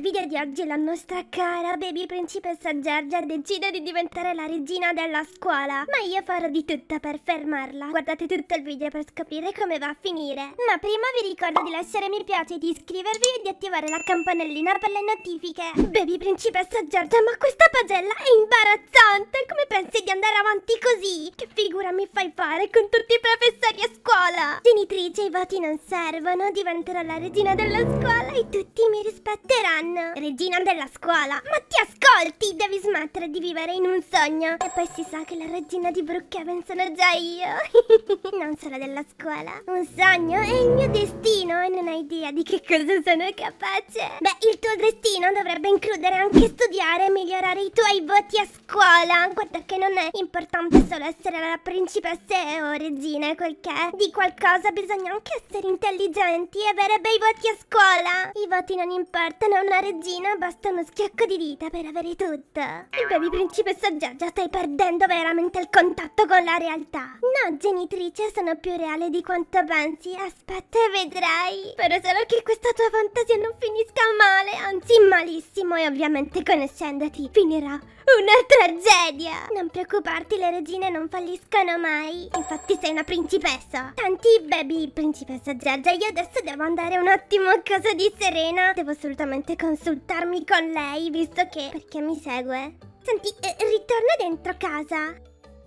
Nel video di oggi la nostra cara baby principessa Giorgia decide di diventare la regina della scuola Ma io farò di tutto per fermarla Guardate tutto il video per scoprire come va a finire Ma prima vi ricordo di lasciare mi piace, di iscrivervi e di attivare la campanellina per le notifiche Baby principessa Giorgia ma questa pagella è imbarazzante Come pensi di andare avanti così? Che figura mi fai fare con tutti i professori a scuola? Genitrice i voti non servono, diventerò la regina della scuola e tutti mi rispetteranno Ron, regina della scuola. Ma ti ascolti, devi smettere di vivere in un sogno. E poi si sa che la regina di Brookhaven sono già io. non sono della scuola. Un sogno è il mio destino e non hai idea di che cosa sono capace. Beh, il tuo destino dovrebbe includere anche studiare e migliorare i tuoi voti a scuola. Guarda che non è importante solo essere la principessa o oh, regina, quel che Di qualcosa bisogna anche essere intelligenti e avere bei voti a scuola. I voti non importano, non regina basta uno schiocco di dita per avere tutto. E baby principessa Giorgia stai perdendo veramente il contatto con la realtà. No, genitrice, sono più reale di quanto pensi. Aspetta e vedrai. Spero solo che questa tua fantasia non finisca male, anzi malissimo e ovviamente conoscendoti finirà una tragedia! Non preoccuparti, le regine non falliscono mai. Infatti sei una principessa. Tanti baby, principessa Giorgia, io adesso devo andare un attimo a casa di Serena. Devo assolutamente con consultarmi con lei, visto che... perché mi segue. Senti, eh, ritorna dentro casa.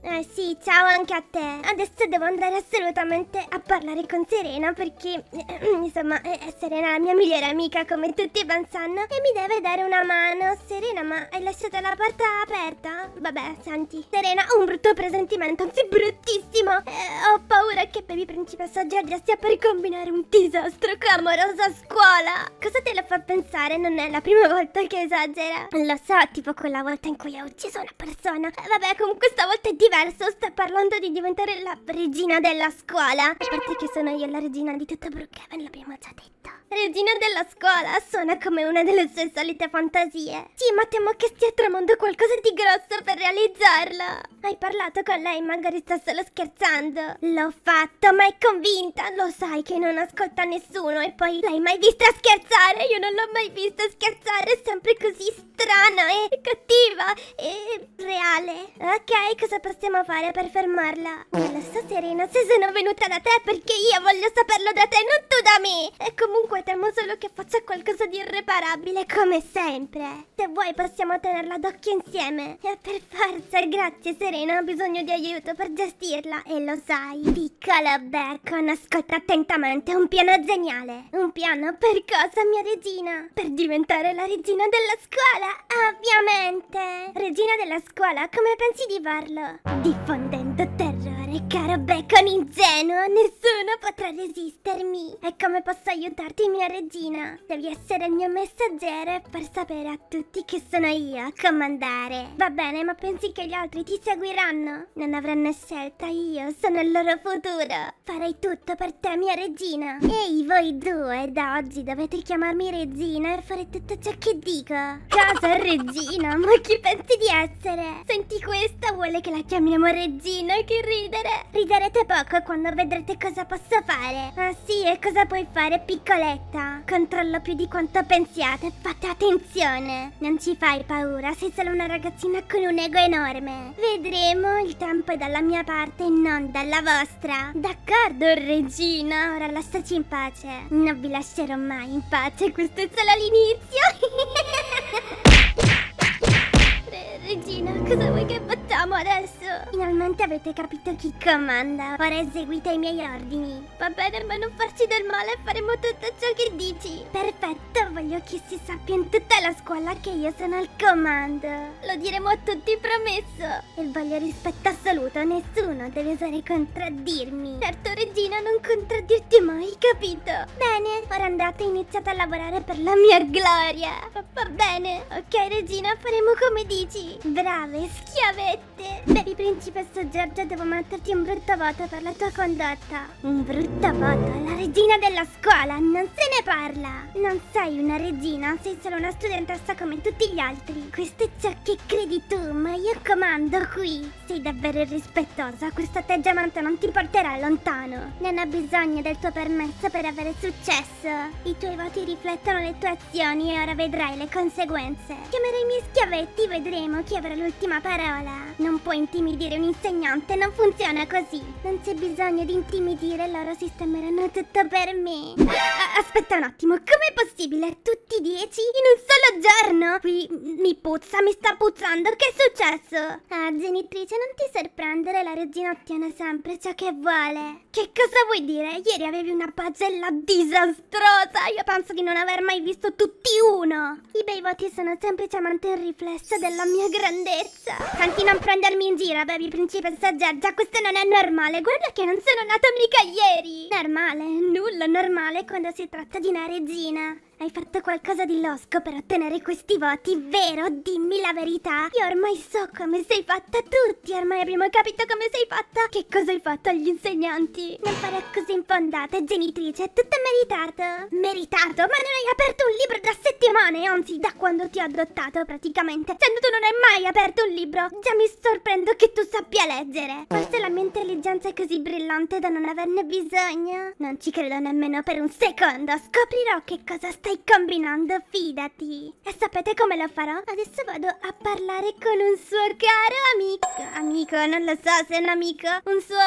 Eh sì, ciao anche a te. Adesso devo andare assolutamente a parlare con Serena perché, eh, insomma, eh, eh Serena è la mia migliore amica come tutti ben sanno e mi deve dare una mano. Serena, ma hai lasciato la porta aperta? Vabbè, senti. Serena, ho un brutto presentimento, anzi bruttissimo. Eh, ho paura che Baby Principessa Giorgia stia per combinare un disastro clamoroso a scuola. Cosa te la fa pensare? Non è la prima volta che esagera. Lo so, tipo quella volta in cui ho ucciso una persona. Eh, vabbè, comunque stavolta è diverso diverso sta parlando di diventare la regina della scuola. A parte che sono io la regina di tutto Brookhaven, l'abbiamo già detto. Regina della scuola suona come una delle sue solite fantasie. Sì, ma temo che stia tramando qualcosa di grosso per realizzarla. Hai parlato con lei, magari sta solo scherzando. L'ho fatto, ma è convinta. Lo sai che non ascolta nessuno e poi l'hai mai vista scherzare? Io non l'ho mai vista scherzare, è sempre così strana e cattiva e reale. Ok, cosa passa? possiamo fare per fermarla? so, Serena, se sono venuta da te perché io voglio saperlo da te, non tu da me! E comunque temo solo che faccia qualcosa di irreparabile, come sempre. Se vuoi possiamo tenerla d'occhio insieme. E per forza, grazie Serena, ho bisogno di aiuto per gestirla, e lo sai. Piccolo Bercon, ascolta attentamente, un piano geniale. Un piano per cosa, mia regina? Per diventare la regina della scuola, ovviamente! Regina della scuola, come pensi di farlo? Diffondendo terra. Caro Becco Ninzeno, nessuno potrà resistermi. E come posso aiutarti, mia regina? Devi essere il mio messaggero e far sapere a tutti che sono io a comandare. Va bene, ma pensi che gli altri ti seguiranno? Non avranno scelta, io sono il loro futuro. Farei tutto per te, mia regina. Ehi, voi due, da oggi dovete chiamarmi regina e fare tutto ciò che dico. Cosa regina? Ma chi pensi di essere? Senti, questa vuole che la chiamiamo regina, che ridere! riderete poco quando vedrete cosa posso fare. Ah sì, e cosa puoi fare, piccoletta? Controllo più di quanto pensiate, fate attenzione. Non ci fai paura, sei solo una ragazzina con un ego enorme. Vedremo, il tempo è dalla mia parte e non dalla vostra. D'accordo, regina, ora lasciaci in pace. Non vi lascerò mai in pace, questo è solo l'inizio. Eh, regina, cosa vuoi che faccia? facciamo adesso? Finalmente avete capito chi comanda. Ora eseguite i miei ordini. Va bene, ma non farci del male, faremo tutto ciò che dici. Perfetto, voglio che si sappia in tutta la scuola che io sono al comando. Lo diremo a tutti promesso. E voglio rispetto assoluto, nessuno deve osare contraddirmi. Certo, regina, non contraddirti mai, capito? Bene, ora andate e iniziate a lavorare per la mia gloria. Va bene, ok regina, faremo come dici. Brave schiavette niente. Baby principessa Giorgia, devo metterti un brutto voto per la tua condotta. Un brutto voto? La regina della scuola? Non se ne parla! Non sei una regina, sei solo una studentessa come tutti gli altri. Questo è ciò che credi tu, ma io comando qui. Sei davvero irrispettosa, questo atteggiamento non ti porterà lontano. Non ho bisogno del tuo permesso per avere successo. I tuoi voti riflettono le tue azioni e ora vedrai le conseguenze. Chiamerò i miei schiavetti, vedremo chi avrà l'ultima parola. Non non può intimidire un insegnante, non funziona così. Non c'è bisogno di intimidire, loro sistemeranno tutto per me. A aspetta un attimo, com'è possibile? Tutti dieci in un solo giorno? Qui mi puzza, mi sta puzzando, che è successo? Ah, genitrice, non ti sorprendere, la regina ottiene sempre ciò che vuole. Che cosa vuoi dire? Ieri avevi una pagella disastrosa, io penso di non aver mai visto tutti uno. I bei voti sono semplicemente un riflesso della mia grandezza. Tanti non prendono prendermi in giro, baby principessa Giorgia, questo non è normale, guarda che non sono nata mica ieri! Normale, nulla normale quando si tratta di una regina. Hai fatto qualcosa di losco per ottenere questi voti, vero? Dimmi la verità. Io ormai so come sei fatta, tutti ormai abbiamo capito come sei fatta. Che cosa hai fatto agli insegnanti? Non fare accuse infondate, genitrice, è tutto meritato. Meritato? Ma non hai aperto un libro da settimane, anzi da quando ti ho adottato praticamente. Sendo cioè, tu non hai mai aperto un libro, già mi sorprendo che tu sappia leggere. Forse la mia intelligenza è così brillante da non averne bisogno. Non ci credo nemmeno per un secondo, scoprirò che cosa sta stai combinando, fidati. E sapete come lo farò? Adesso vado a parlare con un suo caro amico amico, non lo so se è un amico, un suo...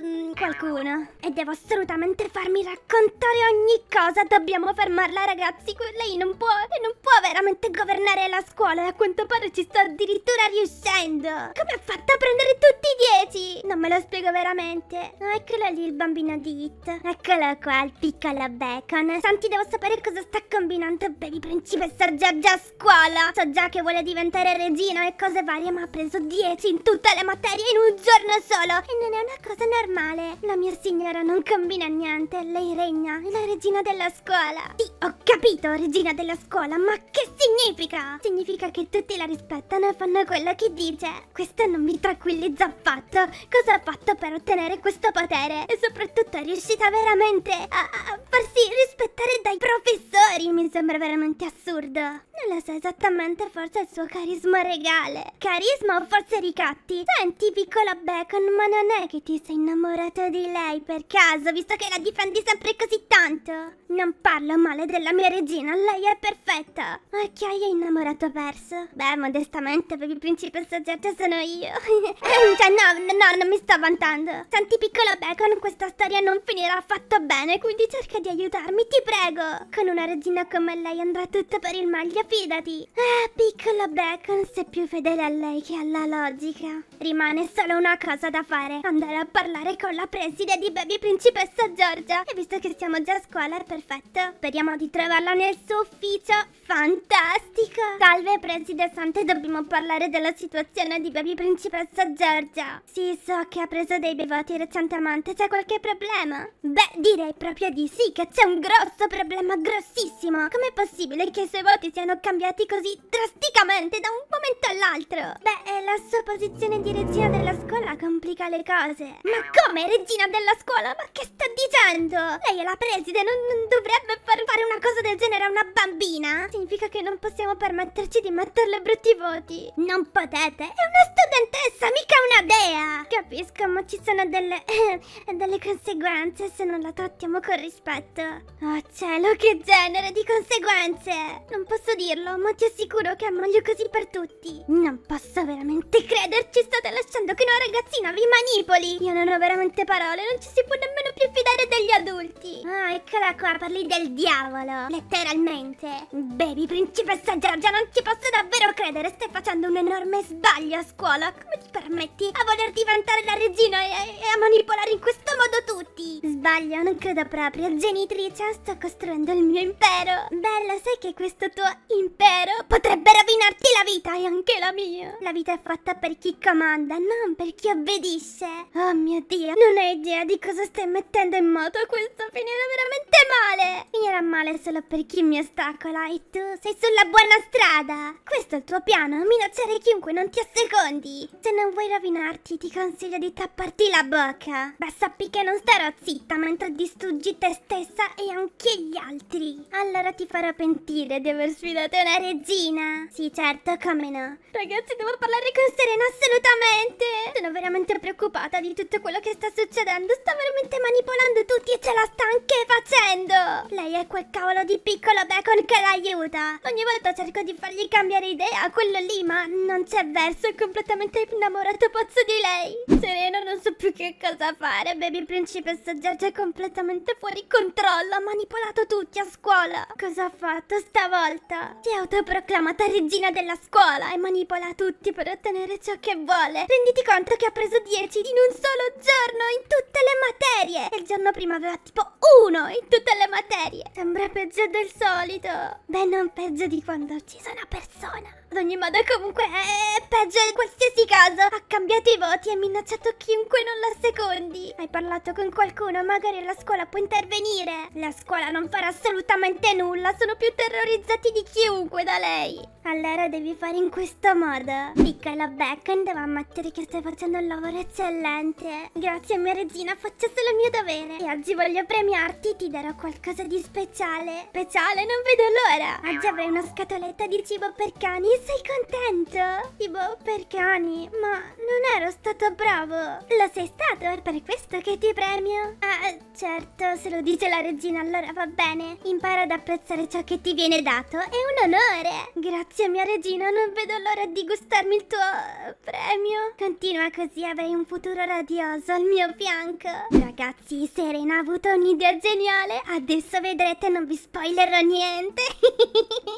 Um, qualcuno. E devo assolutamente farmi raccontare ogni cosa, dobbiamo fermarla ragazzi, lei non può, lei non può veramente governare la scuola e a quanto pare ci sto addirittura riuscendo. Come ha fatto a prendere tutti i dieci? Non me lo spiego veramente. Eccolo lì il bambino di It, eccolo qua il piccolo bacon. Santi, devo sapere cosa sta combinando Baby Principe Sir Giorgia a scuola. So già che vuole diventare regina e cose varie, ma ha preso dieci in tutta la materia in un giorno solo E non è una cosa normale La mia signora non combina niente Lei regna, è la regina della scuola Sì, ho capito, regina della scuola Ma che significa? Significa che tutti la rispettano e fanno quello che dice Questo non mi tranquillizza affatto Cosa ha fatto per ottenere questo potere? E soprattutto è riuscita veramente a, a farsi rispettare dai professori Mi sembra veramente assurdo Non lo so esattamente, forse è il suo carisma regale Carisma o forse ricatti? Senti, piccola Bacon, ma non è che ti sei innamorato di lei per caso, visto che la difendi sempre così tanto? Non parlo male della mia regina, lei è perfetta. Ma chi hai innamorato perso? Beh, modestamente, per il principe soggetto sono io. Eh, cioè, no, no, non mi sto vantando. Senti, piccola Bacon, questa storia non finirà affatto bene, quindi cerca di aiutarmi, ti prego. Con una regina come lei andrà tutto per il meglio, fidati. Ah, piccola Bacon, sei più fedele a lei che alla logica. Rimane solo una cosa da fare, andare a parlare con la preside di Baby Principessa Giorgia. E visto che siamo già a scuola, è perfetto. Speriamo di trovarla nel suo ufficio. Fantastico! Salve preside Sante, dobbiamo parlare della situazione di Baby Principessa Giorgia. Sì, so che ha preso dei bevoti recentemente, c'è qualche problema? Beh, direi proprio di sì, che c'è un grosso problema, grossissimo. Com'è possibile che i suoi voti siano cambiati così drasticamente da un momento all'altro? Beh, è eh, la sua posizione di regina della scuola complica le cose. Ma come regina della scuola? Ma che sta dicendo? Lei è la preside, non, non dovrebbe far fare una cosa del genere a una bambina? Significa che non possiamo permetterci di metterle brutti voti. Non potete, è una studentessa, mica una dea. Capisco, ma ci sono delle, delle conseguenze se non la trattiamo con rispetto. Oh cielo, che genere di conseguenze! Non posso dirlo, ma ti assicuro che è meglio così per tutti. Non posso veramente crederci state lasciando che una ragazzina vi manipoli? Io non ho veramente parole, non ci si può nemmeno più fidare degli adulti. Ah, eccola qua, parli del diavolo. Letteralmente. Baby, principessa Giorgia, non ci posso davvero credere. Stai facendo un enorme sbaglio a scuola. Come ti permetti a voler diventare la regina e, e a manipolare in questo modo tutti? Sbaglio, non credo proprio. Genitrice, sto costruendo il mio impero. Bella, sai che questo tuo impero potrebbe rovinarti la vita e anche la mia. La vita è fatta per chi comanda Amanda, non per chi obbedisce. Oh mio Dio, non hai idea di cosa stai mettendo in moto. Questo finirà veramente male. Finirà male solo per chi mi ostacola e tu sei sulla buona strada. Questo è il tuo piano, minacciare chiunque non ti assecondi. Se non vuoi rovinarti, ti consiglio di tapparti la bocca. Ma sappi che non starò zitta mentre distruggi te stessa e anche gli altri. Allora ti farò pentire di aver sfidato una regina. Sì, certo, come no. Ragazzi, devo parlare con Serena assolutamente completamente. Sono veramente preoccupata di tutto quello che sta succedendo. Sta veramente manipolando tutti e ce la sta anche facendo. Lei è quel cavolo di piccolo bacon che l'aiuta. Ogni volta cerco di fargli cambiare idea, quello lì, ma non c'è verso. È completamente innamorato pazzo di lei. Serena, non so più che cosa fare. Baby principessa Giorgia è completamente fuori controllo. Ha manipolato tutti a scuola. Cosa ha fatto stavolta? Si è autoproclamata regina della scuola e manipola tutti per ottenere ciò che vuole vuole. Renditi conto che ha preso 10 in un solo giorno in tutte le materie. E il giorno prima aveva tipo 1 in tutte le materie. Sembra peggio del solito. Beh, non peggio di quando ci sono una persona. Ad ogni modo, comunque, è peggio in qualsiasi caso. Ha cambiato i voti e minacciato chiunque non la secondi. Hai parlato con qualcuno, magari la scuola può intervenire. La scuola non farà assolutamente nulla, sono più terrorizzati di chiunque da lei. Allora devi fare in questo modo. Clicca la back and ammettere che stai facendo un lavoro eccellente. Grazie mia regina, faccio solo il mio dovere. E oggi voglio premiarti, ti darò qualcosa di speciale. Speciale, non vedo l'ora. Oggi avrai una scatoletta di cibo per cani, sei contento? Cibo per cani? Ma non ero stato bravo. Lo sei stato, è per questo che ti premio. Ah, certo, se lo dice la regina allora va bene. Impara ad apprezzare ciò che ti viene dato, è un onore. Grazie mia regina, non vedo l'ora di gustarmi il tuo... premio premio. Continua così, avrei un futuro radioso al mio fianco. Ragazzi, Serena ha avuto un'idea geniale. Adesso vedrete, non vi spoilerò niente.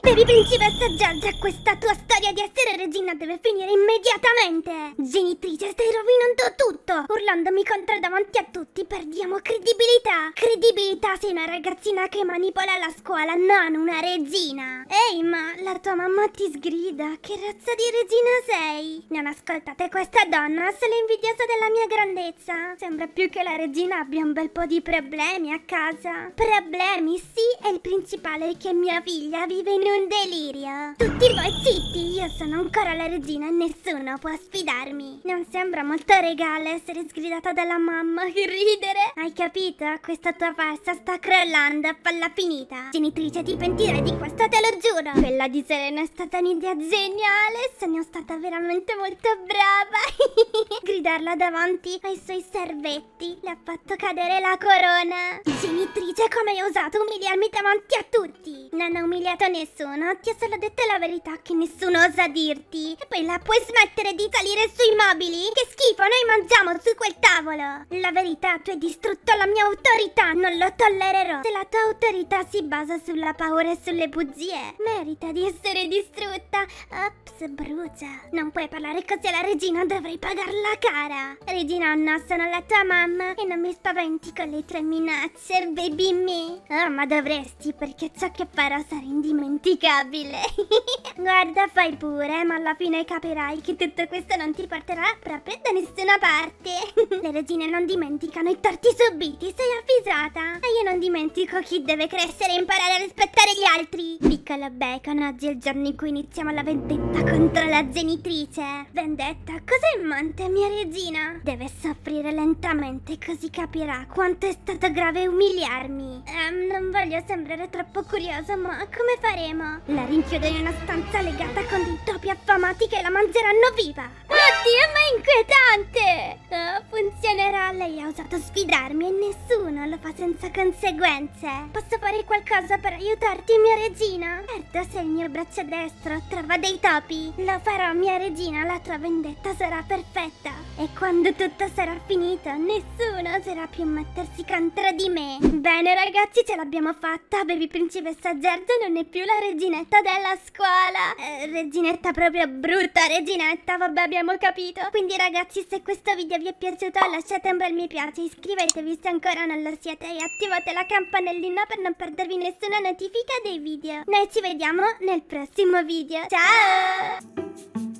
Baby principessa Giorgia, questa tua storia di essere regina deve finire immediatamente. Genitrice, stai rovinando tutto. Urlandomi contro davanti a tutti, perdiamo credibilità. Credibilità, sei una ragazzina che manipola la scuola, non una regina. Ehi, ma la tua mamma ti sgrida. Che razza di regina sei? Non ascolta Ascoltate, questa donna solo invidiosa della mia grandezza. Sembra più che la regina abbia un bel po' di problemi a casa. Problemi, sì, e il principale è che mia figlia vive in un delirio. Tutti voi zitti, io sono ancora la regina e nessuno può sfidarmi. Non sembra molto regale essere sgridata dalla mamma, che ridere. Hai capito? Questa tua farsa sta crollando a palla finita. Genitrice, ti pentirei di questo, te lo giuro. Quella di Serena è stata un'idea geniale, Sono stata veramente molto bella brava! Gridarla davanti ai suoi servetti le ha fatto cadere la corona. Genitrice, come hai osato umiliarmi davanti a tutti? Non ho umiliato nessuno, ti ho solo detto la verità che nessuno osa dirti. E poi la puoi smettere di salire sui mobili? Che schifo, noi mangiamo su quel tavolo! La verità, tu hai distrutto la mia autorità, non lo tollererò. Se la tua autorità si basa sulla paura e sulle bugie, merita di essere distrutta. Ops, brucia. Non puoi parlare così alla regina dovrei pagarla cara. Regina Anna, sono la tua mamma e non mi spaventi con le tue minacce, baby me. Oh, ma dovresti, perché ciò che farò sarà indimenticabile. Guarda, fai pure, ma alla fine capirai che tutto questo non ti porterà proprio da nessuna parte. le regine non dimenticano i torti subiti, sei avvisata. E io non dimentico chi deve crescere e imparare a rispettare gli altri. Piccolo bacon, oggi è il giorno in cui iniziamo la vendetta contro la genitrice. Vendetta Aspetta, cos'è il mente mia regina? Deve soffrire lentamente così capirà quanto è stato grave umiliarmi. Ehm, non voglio sembrare troppo curiosa, ma come faremo? La rinchiudo in una stanza legata con dei topi affamati che la mangeranno viva. Oddio, ma è inquietante! Oh, funzionerà, lei ha usato sfiga non lo fa senza conseguenze. Posso fare qualcosa per aiutarti, mia regina? Certo, se il mio braccio destro trova dei topi, lo farò, mia regina, la tua vendetta sarà perfetta. E quando tutto sarà finito, nessuno oserà più mettersi contro di me. Bene ragazzi, ce l'abbiamo fatta. Baby principessa Gerda non è più la reginetta della scuola. Eh, reginetta proprio brutta, reginetta, vabbè abbiamo capito. Quindi ragazzi, se questo video vi è piaciuto lasciate un bel mi piace, iscrivetevi se ancora non lo siete e attivate la campanellina per non perdervi nessuna notifica dei video. Noi ci vediamo nel prossimo video. Ciao!